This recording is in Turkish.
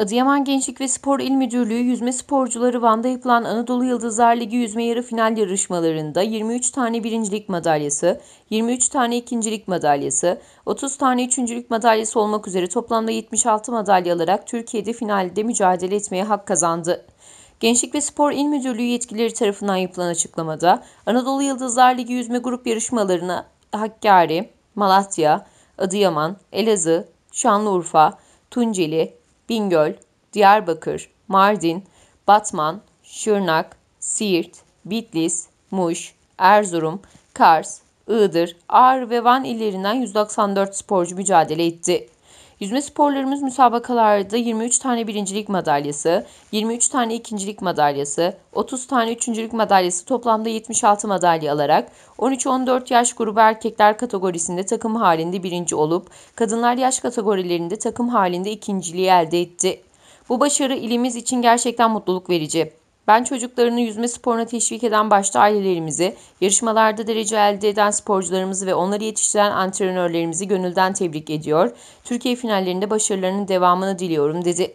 Adıyaman Gençlik ve Spor İl Müdürlüğü yüzme sporcuları Van'da yapılan Anadolu Yıldızlar Ligi yüzme yarı final yarışmalarında 23 tane birincilik madalyası, 23 tane ikincilik madalyası, 30 tane üçüncülük madalyası olmak üzere toplamda 76 madalya alarak Türkiye'de finalde mücadele etmeye hak kazandı. Gençlik ve Spor İl Müdürlüğü yetkilileri tarafından yapılan açıklamada Anadolu Yıldızlar Ligi yüzme grup yarışmalarına Hakkari, Malatya, Adıyaman, Elazığ, Şanlıurfa, Tunceli, Bingöl, Diyarbakır, Mardin, Batman, Şırnak, Siirt, Bitlis, Muş, Erzurum, Kars, Iğdır, Ağrı ve Van illerinden 194 sporcu mücadele etti. Yüzme sporlarımız müsabakalarda 23 tane birincilik madalyası, 23 tane ikincilik madalyası, 30 tane üçüncülük madalyası toplamda 76 madalya alarak 13-14 yaş grubu erkekler kategorisinde takım halinde birinci olup kadınlar yaş kategorilerinde takım halinde ikinciliği elde etti. Bu başarı ilimiz için gerçekten mutluluk verici. Ben çocuklarını yüzme sporuna teşvik eden başta ailelerimizi, yarışmalarda derece elde eden sporcularımızı ve onları yetiştiren antrenörlerimizi gönülden tebrik ediyor. Türkiye finallerinde başarılarının devamını diliyorum dedi